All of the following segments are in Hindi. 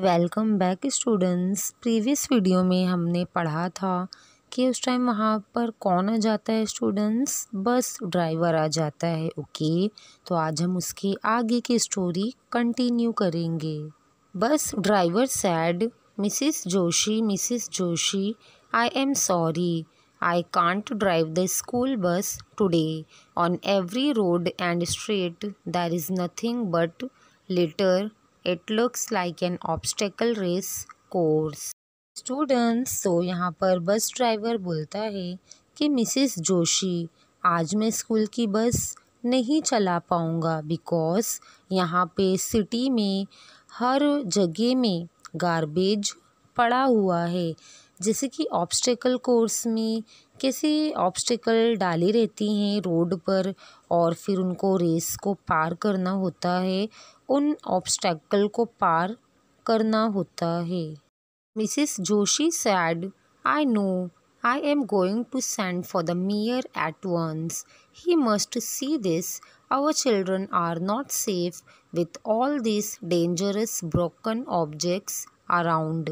Welcome back students previous video में हमने पढ़ा था कि उस टाइम वहाँ पर कौन आ जाता है स्टूडेंट्स बस ड्राइवर आ जाता है ओके तो आज हम उसके आगे की स्टोरी कंटिन्यू करेंगे bus driver said Mrs Joshi Mrs Joshi I am sorry I can't drive the school bus today on every road and street there is nothing but litter it looks like an obstacle race course students तो यहाँ पर बस ड्राइवर बोलता है कि मिसिस जोशी आज मैं स्कूल की बस नहीं चला पाऊँगा बिकॉज़ यहाँ पे सिटी में हर जगह में गारबेज पड़ा हुआ है जैसे कि ऑब्स्टेकल कोर्स में कैसे ऑब्स्टेकल डाली रहती हैं रोड पर और फिर उनको रेस को पार करना होता है उन ऑब्स्टेकल को पार करना होता है Mrs Joshi said I know I am going to send for the mayor at once he must see this our children are not safe with all this dangerous broken objects around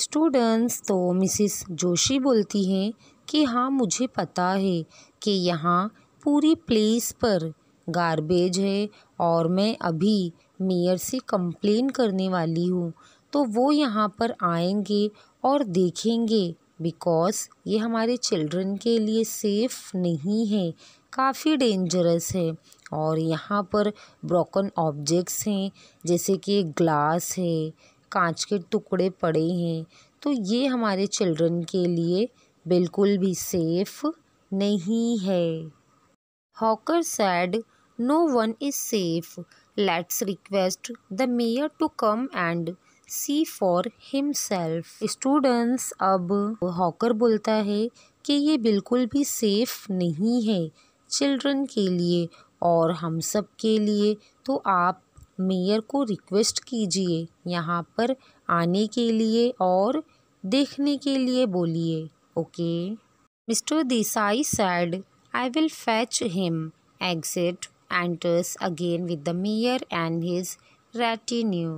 students तो मिसिस जोशी बोलती हैं कि हाँ मुझे पता है कि यहाँ पूरी प्लेस पर गारबेज है और मैं अभी मेयर से कंप्लेन करने वाली हूँ तो वो यहाँ पर आएंगे और देखेंगे बिकॉज़ ये हमारे चिल्ड्रन के लिए सेफ़ नहीं है काफ़ी डेंजरस है और यहाँ पर ब्रोकन ऑब्जेक्ट्स हैं जैसे कि ग्लास है कांच के टुकड़े पड़े हैं तो ये हमारे चिल्ड्रन के लिए बिल्कुल भी सेफ़ नहीं है hawker said no one is safe let's request the mayor to come and see for himself students अब हॉकर बोलता है कि ये बिल्कुल भी सेफ नहीं है चिल्ड्रन के लिए और हम सब के लिए तो आप मेयर को रिक्वेस्ट कीजिए यहाँ पर आने के लिए और देखने के लिए बोलिए okay Mr Desai said I will fetch him exit enters again with the mayor and his retinue.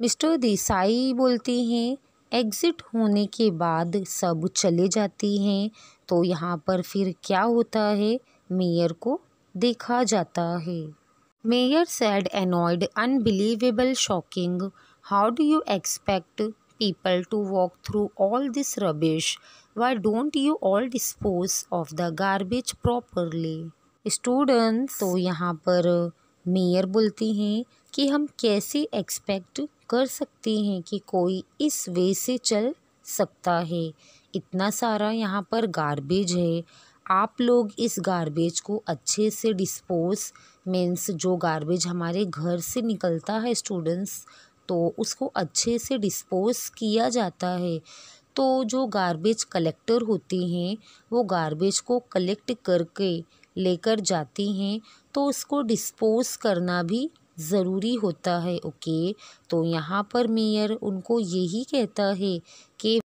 Mr Desai बोलते हैं एग्ज़िट होने के बाद सब चले जाते हैं तो यहाँ पर फिर क्या होता है मेयर को देखा जाता है mayor said annoyed unbelievable shocking how do you expect people to walk through all this rubbish? Why don't you all dispose of the garbage properly? Student तो यहाँ पर मेयर बोलती हैं कि हम कैसे एक्सपेक्ट कर सकते हैं कि कोई इस वे से चल सकता है इतना सारा यहाँ पर गार्बेज है आप लोग इस गार्बेज को अच्छे से डिस्पोज मीन्स जो गार्बेज हमारे घर से निकलता है स्टूडेंट्स तो उसको अच्छे से डिस्पोज किया जाता है तो जो गार्बेज कलेक्टर होते हैं वो गार्बेज को कलेक्ट करके लेकर जाते हैं तो उसको डिस्पोज़ करना भी ज़रूरी होता है ओके तो यहाँ पर मेयर उनको यही कहता है कि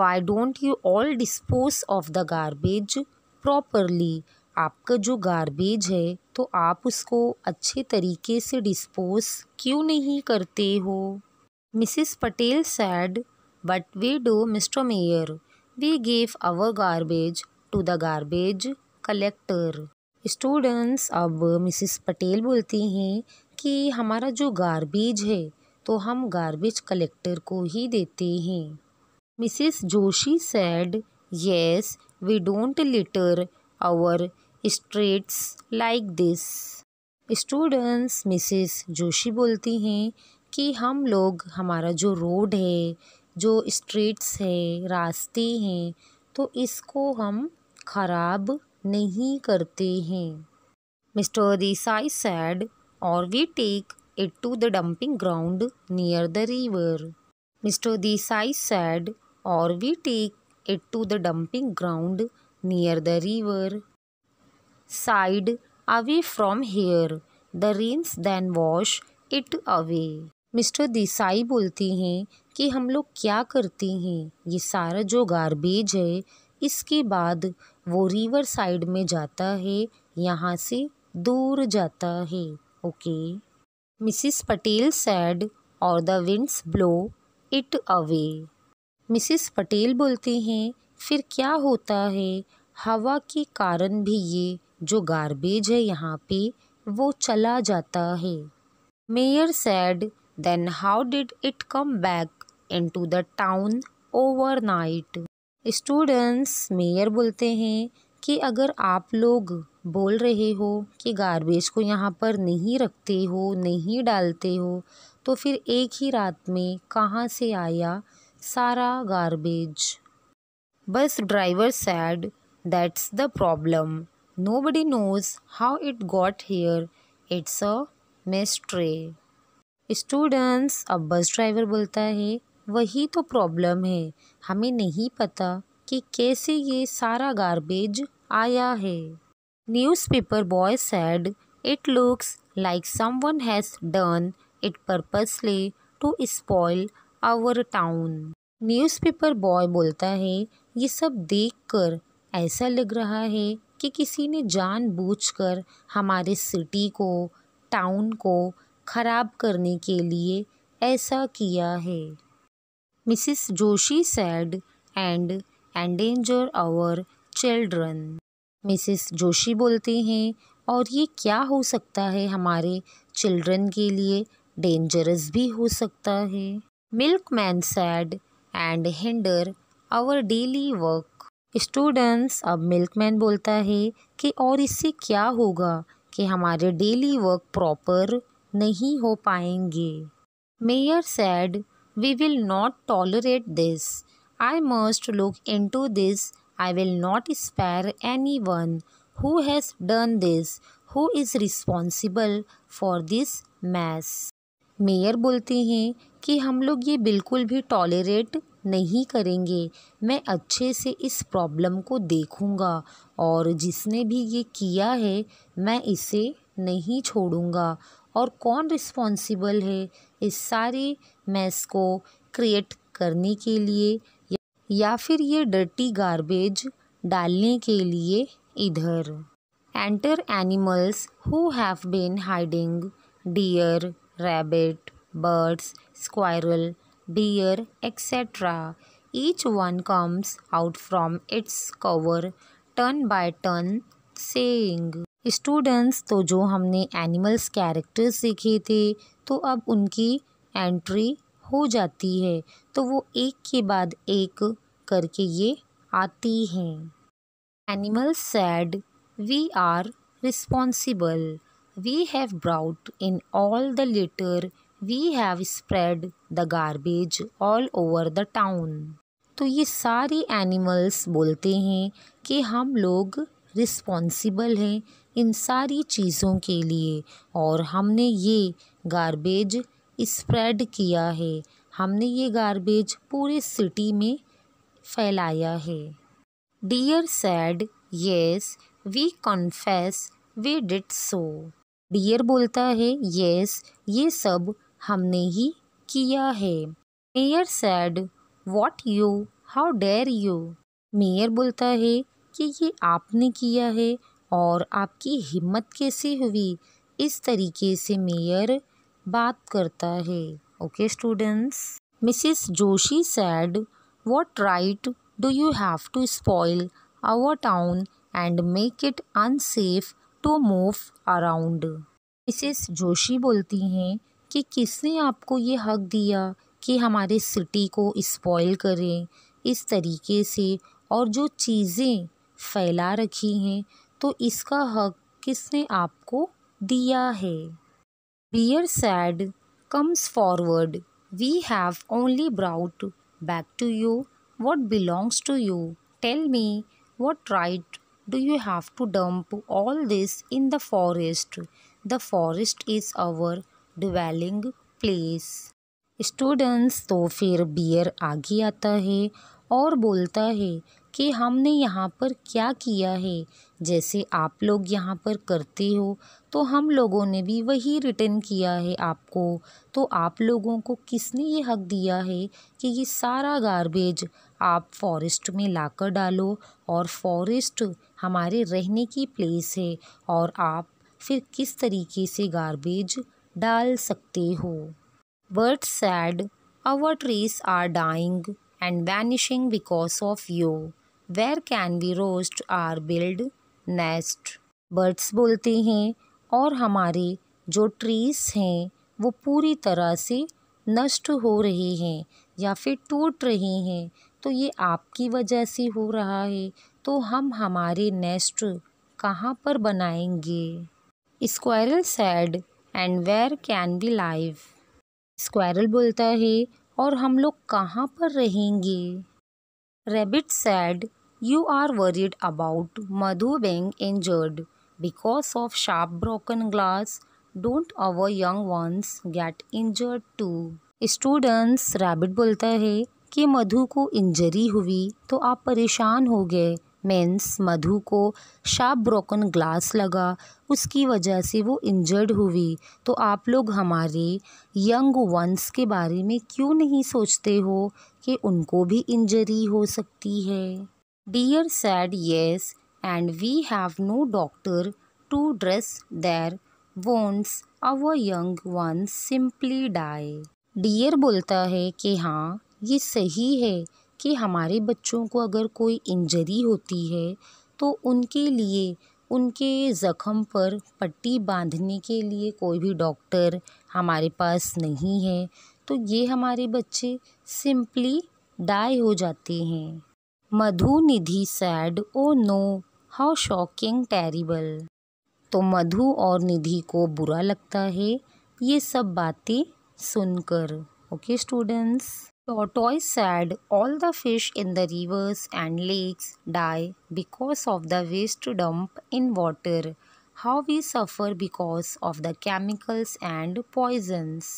why don't you all dispose of the garbage properly आपका जो गार्बेज है तो आप उसको अच्छे तरीके से डिस्पोज क्यों नहीं करते हो Mrs Patel said but we do Mr mayor we give our garbage to the garbage collector students अब मिसिस पटेल बोलती हैं कि हमारा जो गार्बेज है तो हम गार्बेज कलेक्टर को ही देते हैं Mrs Joshi said yes we don't litter our streets like this students Mrs Joshi बोलती हैं कि हम लोग हमारा जो रोड है जो स्ट्रीट्स है रास्ते हैं तो इसको हम ख़राब नहीं करते हैं मिस्टर रिसाई सैड और we take it to the dumping ground near the river Mr Desai said और we take it to the dumping ground near the river side away from here the rains then wash it away Mr Desai बोलते हैं कि हम लोग क्या करते हैं ये सारा जो गारबेज है इसके बाद वो रिवर साइड में जाता है यहाँ से दूर जाता है ओके मिसिस पटेल सैड और the winds blow it away Mrs Patel बोलते हैं फिर क्या होता है हवा के कारण भी ये जो गार्बेज है यहाँ पे वो चला जाता है mayor said then how did it come back into the town overnight students mayor बोलते हैं कि अगर आप लोग बोल रहे हो कि गार्बेज को यहाँ पर नहीं रखते हो नहीं डालते हो तो फिर एक ही रात में कहाँ से आया सारा garbage bus driver said that's the problem nobody knows how it got here it's a mystery students अब बस ड्राइवर बोलता है वही तो प्रॉब्लम है हमें नहीं पता कि कैसे ये सारा गार्बेज आया है newspaper boy said it looks like someone has done it purposely to spoil our town newspaper boy बोलता है ये सब देखकर ऐसा लग रहा है कि किसी ने जानबूझकर हमारे सिटी को टाउन को ख़राब करने के लिए ऐसा किया है Mrs. Joshi said and endanger our children. Mrs. Joshi बोलते हैं और ये क्या हो सकता है हमारे चिल्ड्रन के लिए डेंजरस भी हो सकता है Milkman said said and our our daily work students अब milkman बोलता है कि और इससे क्या होगा कि हमारे डेली वर्क प्रॉपर नहीं हो पाएंगे mayor said We will not tolerate this. I must look into this. I will not spare anyone who has done this, who is responsible for this mess. Mayor बोलते हैं कि हम लोग ये बिल्कुल भी टॉलरेट नहीं करेंगे मैं अच्छे से इस प्रॉब्लम को देखूंगा और जिसने भी ये किया है मैं इसे नहीं छोड़ूंगा और कौन रिस्पॉन्सिबल है इस सारी मैस को क्रिएट करने के लिए या फिर ये डर्टी गार्बेज डालने के लिए इधर enter animals who have been hiding deer rabbit birds squirrel deer etcetera each one comes out from its cover turn by turn saying students तो जो हमने एनिमल्स कैरेक्टर्स सीखे थे तो अब उनकी एंट्री हो जाती है तो वो एक के बाद एक करके ये आती हैं animals said we are responsible we have brought in all the litter we have spread the garbage all over the town तो ये सारे एनिमल्स बोलते हैं कि हम लोग रिस्पॉन्सिबल हैं इन सारी चीज़ों के लिए और हमने ये गार्बेज स्प्रेड किया है हमने ये गार्बेज पूरे सिटी में फैलाया है deer said yes we confess we did so deer बोलता है येस ये सब हमने ही किया है mayor said what you how dare you mayor बोलता है कि ये आपने किया है और आपकी हिम्मत कैसे हुई इस तरीके से मेयर बात करता है okay students Mrs Joshi said what right do you have to spoil our town and make it unsafe to move around Mrs Joshi बोलती हैं कि किसने आपको ये हक दिया कि हमारे सिटी को स्पॉइल करें इस तरीके से और जो चीज़ें फैला रखी हैं तो इसका हक किसने आपको दिया है bear said comes forward we have only brought back to you what belongs to you tell me what right do you have to dump all this in the forest the forest is our dwelling place students तो फिर बियर आगे आता है और बोलता है कि हमने यहाँ पर क्या किया है जैसे आप लोग यहाँ पर करते हो तो हम लोगों ने भी वही रिटर्न किया है आपको तो आप लोगों को किसने ये हक दिया है कि ये सारा गारबेज आप फॉरेस्ट में लाकर डालो और फॉरेस्ट हमारे रहने की प्लेस है और आप फिर किस तरीके से गारबेज डाल सकते हो bird said our trees are dying and vanishing because of you where can we roost or build nest birds बोलते हैं और हमारे जो ट्रीज हैं वो पूरी तरह से नष्ट हो रहे हैं या फिर टूट रहे हैं तो ये आपकी वजह से हो रहा है तो हम हमारे नेस्ट कहाँ पर बनाएंगे squirrel said and where can we live squirrel बोलता है और हम लोग कहाँ पर रहेंगे rabbit said You are worried about Madhu being injured because of sharp broken glass. Don't our young ones get injured too. Students rabbit बोलता है कि मधु को इंजरी हुई तो आप परेशान हो गए मीन्स मधु को शार्प ब्रोकन ग्लास लगा उसकी वजह से वो इंजर्ड हुई तो आप लोग हमारे यंग वंस के बारे में क्यों नहीं सोचते हो कि उनको भी इंजरी हो सकती है deer said yes, and we have no doctor to dress their wounds. Our young ones simply die. Deer बोलता है कि हाँ ये सही है कि हमारे बच्चों को अगर कोई इंजरी होती है तो उनके लिए उनके ज़ख़म पर पट्टी बांधने के लिए कोई भी डॉक्टर हमारे पास नहीं है तो ये हमारे बच्चे सिंपली डाई हो जाते हैं Madhu Nidhi said oh no how shocking terrible तो मधु और निधि को बुरा लगता है ये सब बातें सुनकर ओके स्टूडेंट्स टॉटॉय said all the fish in the rivers and lakes die because of the waste dump in water how we suffer because of the chemicals and poisons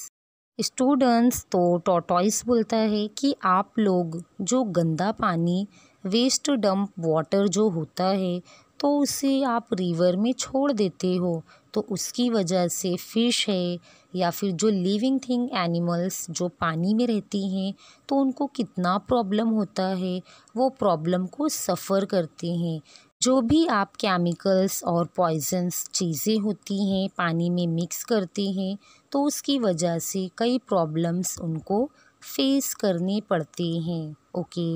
students तो टॉटॉइस बोलता है कि आप लोग जो गंदा पानी वेस्ट डंप वाटर जो होता है तो उसे आप रिवर में छोड़ देते हो तो उसकी वजह से फ़िश है या फिर जो लिविंग थिंग एनिमल्स जो पानी में रहती हैं तो उनको कितना प्रॉब्लम होता है वो प्रॉब्लम को सफ़र करते हैं जो भी आप केमिकल्स और पॉइजन्स चीज़ें होती हैं पानी में मिक्स करते हैं तो उसकी वजह से कई प्रॉब्लम्स उनको फेस करनी पड़ती हैं okay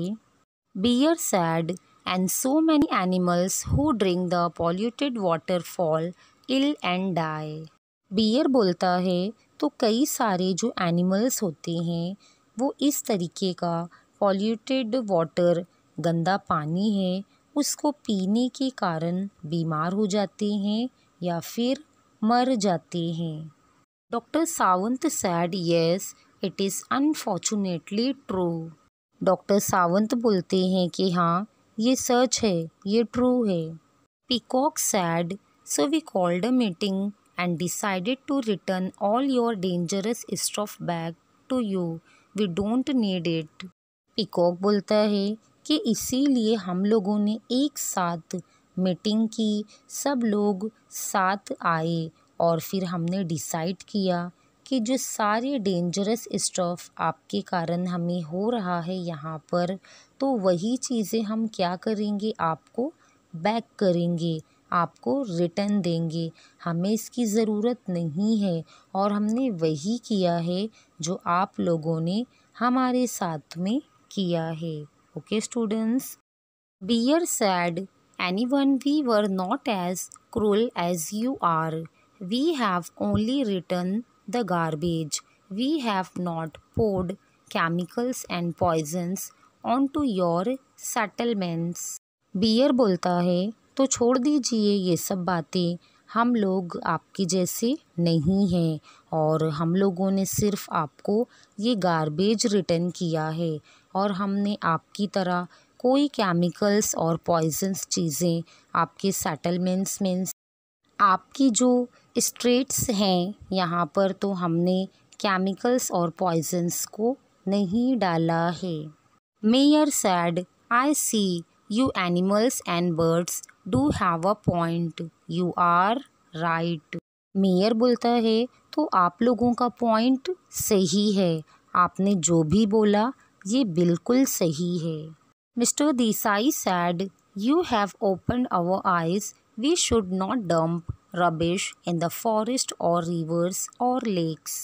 bear said and so many animals who drink the polluted water fall ill and die. Bear बोलता है तो कई सारे जो एनिमल्स होते हैं वो इस तरीके का पॉल्यूटेड वाटर गंदा पानी है उसको पीने के कारण बीमार हो जाते हैं या फिर मर जाते हैं doctor Sawant said yes it is unfortunately true doctor Sawant बोलते हैं कि हाँ ये सच है ये ट्रू है peacock said so we called a meeting and decided to return all your dangerous stuff back to you we don't need it peacock बोलता है कि इसीलिए हम लोगों ने एक साथ मीटिंग की सब लोग साथ आए और फिर हमने डिसाइड किया कि जो सारे डेंजरस स्टफ़ आपके कारण हमें हो रहा है यहाँ पर तो वही चीज़ें हम क्या करेंगे आपको बैक करेंगे आपको रिटर्न देंगे हमें इसकी ज़रूरत नहीं है और हमने वही किया है जो आप लोगों ने हमारे साथ में किया है okay students bear said anyone we were not as cruel as you are We have only written the garbage. We have not poured chemicals and poisons onto your settlements. beer bolta hai to chhod dijiye ye sab baatein हम लोग आपके जैसे नहीं हैं और हम लोगों ने सिर्फ आपको ये गारबेज रिटर्न किया है और हमने आपकी तरह कोई केमिकल्स और पॉइजन्स चीज़ें आपके सेटलमेंट्स में आपकी जो स्ट्रेट्स हैं यहाँ पर तो हमने केमिकल्स और पॉइजन्स को नहीं डाला है mayor said I see you animals and birds do have a point you are right mayor बोलता है तो आप लोगों का पॉइंट सही है आपने जो भी बोला ये बिल्कुल सही है Mr Desai said you have open our eyes We should not dump rubbish in the forest or rivers or lakes.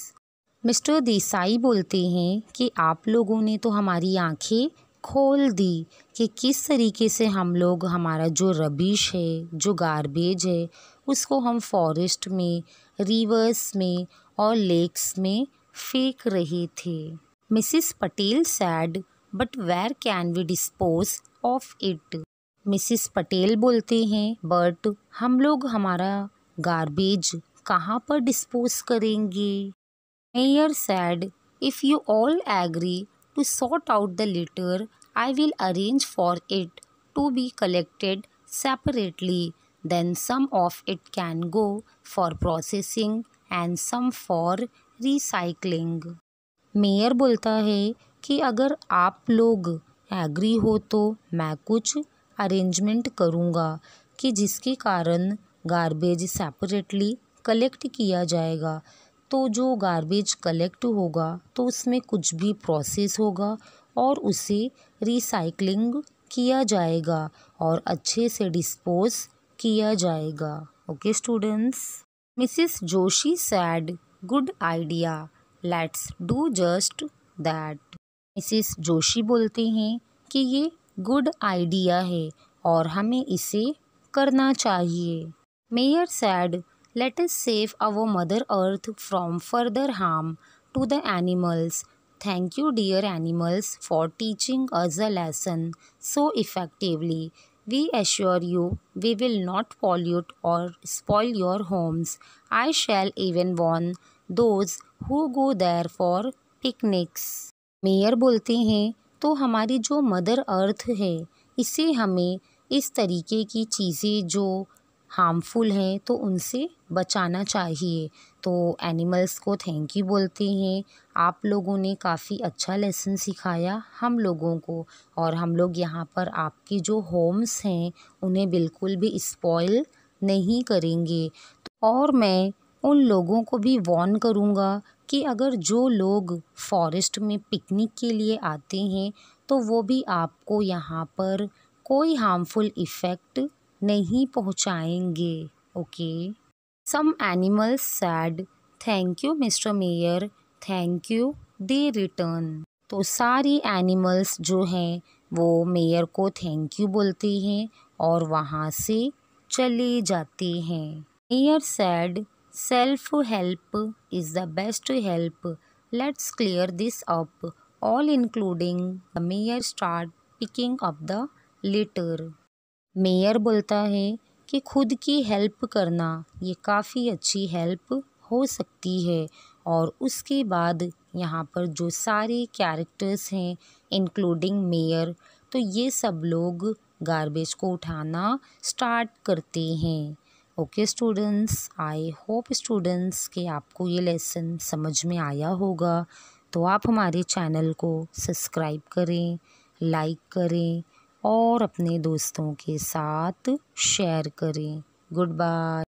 Mr Desai बोलते हैं कि आप लोगों ने तो हमारी आंखें खोल दी कि किस तरीके से हम लोग हमारा जो रबिश है जो गारबेज है उसको हम फॉरेस्ट में रिवर्स में और लेक्स में फेंक रहे थे Mrs Patel said but where can we dispose of it Mrs Patel बोलते हैं बट हम लोग हमारा गार्बेज कहाँ पर डिस्पोज करेंगे mayor said if you all agree to sort out the litter I will arrange for it to be collected separately then some of it can go for processing and some for recycling mayor बोलता है कि अगर आप लोग एग्री हो तो मैं कुछ अरेंजमेंट करूँगा कि जिसके कारण गार्बेज सेपरेटली कलेक्ट किया जाएगा तो जो गार्बेज कलेक्ट होगा तो उसमें कुछ भी प्रोसेस होगा और उसे रिसाइकलिंग किया जाएगा और अच्छे से डिस्पोज किया जाएगा okay students Mrs Joshi said good idea let's do just that Mrs Joshi बोलते हैं कि ये गुड आइडिया है और हमें इसे करना चाहिए mayor said let us save our mother earth from further harm to the animals thank you dear animals for teaching us a lesson so effectively we assure you we will not pollute और spoil your homes I shall even warn those who go there for picnics mayor बोलते हैं तो हमारी जो मदर अर्थ है इसे हमें इस तरीके की चीज़ें जो हार्मफुल हैं तो उनसे बचाना चाहिए तो एनिमल्स को थैंक यू बोलते हैं आप लोगों ने काफ़ी अच्छा लेसन सिखाया हम लोगों को और हम लोग यहाँ पर आपके जो होम्स हैं उन्हें बिल्कुल भी स्पॉइल नहीं करेंगे तो और मैं उन लोगों को भी वॉर्न करूँगा कि अगर जो लोग फॉरेस्ट में पिकनिक के लिए आते हैं तो वो भी आपको यहाँ पर कोई हार्मफुल इफ़ेक्ट नहीं पहुँचाएंगे okay some animals said thank you Mr mayor thank you they return तो सारी एनिमल्स जो हैं वो मेयर को थैंक यू बोलते हैं और वहाँ से चले जाते हैं mayor said self help is the best help let's clear this up all including the mayor start picking off the litter mayor बोलता है कि खुद की हेल्प करना ये काफ़ी अच्छी हेल्प हो सकती है और उसके बाद यहाँ पर जो सारे कैरेक्टर्स हैं इंक्लूडिंग मेयर तो ये सब लोग गार्बेज को उठाना स्टार्ट करते हैं okay students I hope students कि आपको ये लेसन समझ में आया होगा तो आप हमारे चैनल को सब्सक्राइब करें लाइक करें और अपने दोस्तों के साथ शेयर करें गुड बाय